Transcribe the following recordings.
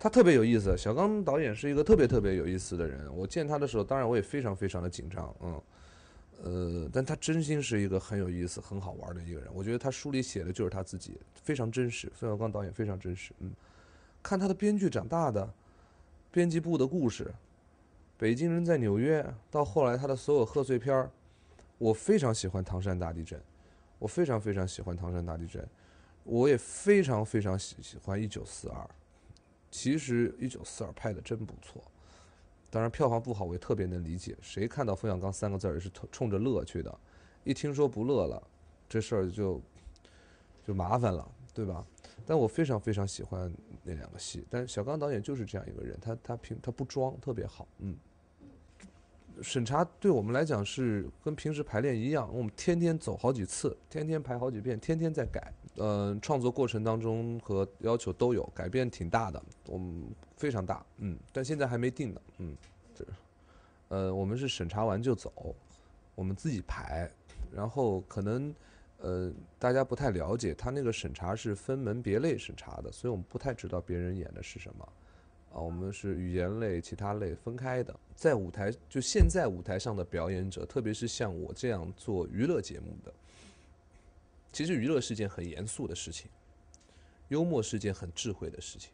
他特别有意思，小刚导演是一个特别特别有意思的人。我见他的时候，当然我也非常非常的紧张，嗯，呃，但他真心是一个很有意思、很好玩的一个人。我觉得他书里写的就是他自己，非常真实。冯小刚导演非常真实，嗯，看他的编剧长大的，编辑部的故事，北京人在纽约，到后来他的所有贺岁片儿，我非常喜欢《唐山大地震》，我非常非常喜欢《唐山大地震》，我也非常非常喜喜欢《一九四二》。其实《一九四二》拍的真不错，当然票房不好我也特别能理解。谁看到冯小刚三个字儿是冲着乐去的，一听说不乐了，这事儿就就麻烦了，对吧？但我非常非常喜欢那两个戏。但小刚导演就是这样一个人，他他平他不装，特别好，嗯。审查对我们来讲是跟平时排练一样，我们天天走好几次，天天排好几遍，天天在改。嗯，创作过程当中和要求都有改变，挺大的，我们非常大，嗯，但现在还没定呢，嗯，这，呃，我们是审查完就走，我们自己排，然后可能，呃，大家不太了解，他那个审查是分门别类审查的，所以我们不太知道别人演的是什么。啊，我们是语言类、其他类分开的。在舞台，就现在舞台上的表演者，特别是像我这样做娱乐节目的，其实娱乐是件很严肃的事情，幽默是件很智慧的事情。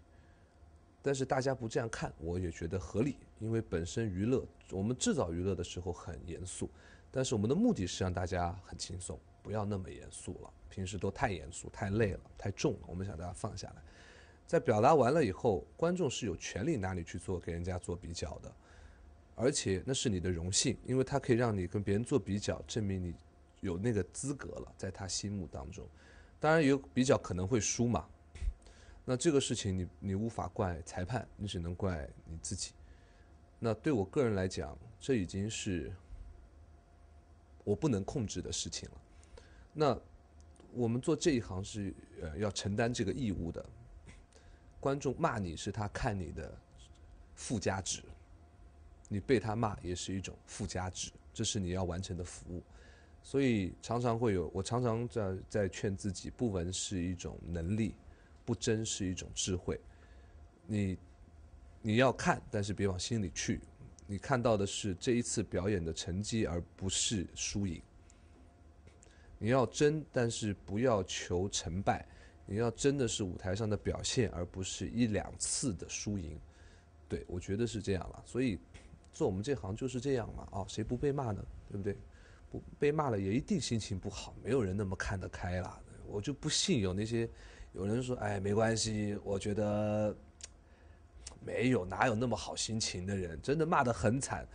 但是大家不这样看，我也觉得合理，因为本身娱乐，我们制造娱乐的时候很严肃，但是我们的目的是让大家很轻松，不要那么严肃了。平时都太严肃、太累了、太重了，我们想大家放下来。在表达完了以后，观众是有权利拿你去做给人家做比较的，而且那是你的荣幸，因为他可以让你跟别人做比较，证明你有那个资格了，在他心目当中。当然有比较可能会输嘛，那这个事情你你无法怪裁判，你只能怪你自己。那对我个人来讲，这已经是我不能控制的事情了。那我们做这一行是呃要承担这个义务的。观众骂你是他看你的附加值，你被他骂也是一种附加值，这是你要完成的服务，所以常常会有我常常在在劝自己：不闻是一种能力，不争是一种智慧。你你要看，但是别往心里去，你看到的是这一次表演的成绩，而不是输赢。你要争，但是不要求成败。你要真的是舞台上的表现，而不是一两次的输赢，对我觉得是这样了。所以做我们这行就是这样嘛，啊，谁不被骂呢？对不对？不被骂了也一定心情不好，没有人那么看得开啦。我就不信有那些有人说，哎，没关系。我觉得没有，哪有那么好心情的人？真的骂得很惨，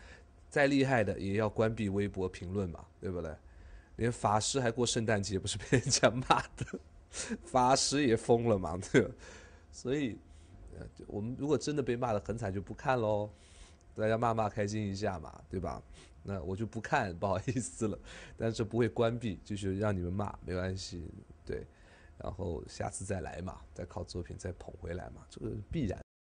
再厉害的也要关闭微博评论嘛，对不对？连法师还过圣诞节，不是被人家骂的，法师也疯了嘛？对，所以，呃，我们如果真的被骂的很惨，就不看喽。大家骂骂开心一下嘛，对吧？那我就不看，不好意思了。但是不会关闭，就是让你们骂，没关系，对。然后下次再来嘛，再靠作品再捧回来嘛，这个必然。